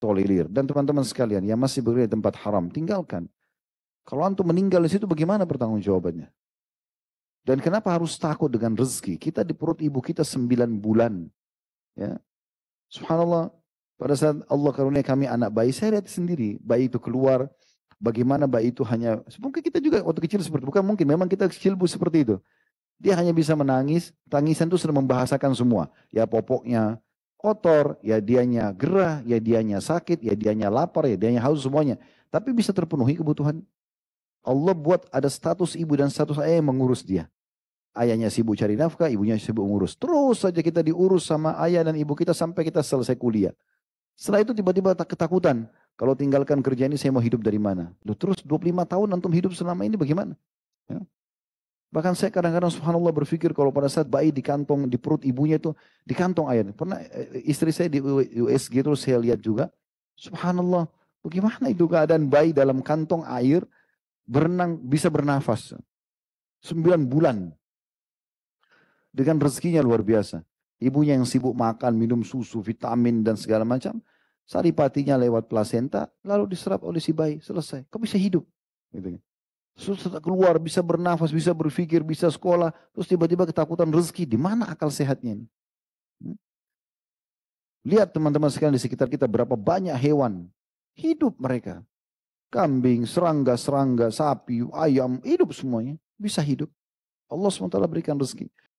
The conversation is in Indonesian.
tolilir. Dan teman-teman sekalian yang masih berada di tempat haram, tinggalkan. Kalau antum meninggal di situ bagaimana pertanggung jawabannya? Dan kenapa harus takut dengan rezeki? Kita di perut ibu kita sembilan bulan. Ya. Subhanallah, pada saat Allah karunia kami anak bayi, saya lihat sendiri. Bayi itu keluar, bagaimana bayi itu hanya, mungkin kita juga waktu kecil seperti bukan mungkin, memang kita kecil bu seperti itu. Dia hanya bisa menangis, tangisan itu sudah membahasakan semua. Ya popoknya, kotor, ya dianya gerah, ya dianya sakit, ya dianya lapar, ya dianya haus semuanya. Tapi bisa terpenuhi kebutuhan. Allah buat ada status ibu dan status ayah yang mengurus dia. Ayahnya sibuk cari nafkah, ibunya sibuk mengurus. Terus saja kita diurus sama ayah dan ibu kita sampai kita selesai kuliah. Setelah itu tiba-tiba ketakutan. Kalau tinggalkan kerja ini saya mau hidup dari mana? Loh, terus 25 tahun antum hidup selama ini bagaimana? Ya. Bahkan saya kadang-kadang subhanallah berpikir kalau pada saat bayi di kantong, di perut ibunya itu, di kantong ayahnya. Pernah eh, istri saya di US gitu, saya lihat juga. Subhanallah, bagaimana itu keadaan bayi dalam kantong air berenang, bisa bernafas. sembilan bulan. Dengan rezekinya luar biasa. Ibunya yang sibuk makan, minum susu, vitamin dan segala macam. Saripatinya lewat plasenta, lalu diserap oleh si bayi, selesai. Kok bisa hidup? Gitu. Kan. Susah keluar, bisa bernafas, bisa berpikir, bisa sekolah. Terus tiba-tiba ketakutan rezeki. Di mana akal sehatnya ini? Hmm? Lihat teman-teman sekalian di sekitar kita berapa banyak hewan. Hidup mereka. Kambing, serangga, serangga, sapi, ayam, hidup semuanya. Bisa hidup. Allah SWT berikan rezeki.